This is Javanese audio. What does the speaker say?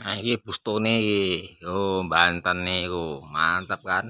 Nah, iki pustune iki. Yo, banten niku. Mantap kan?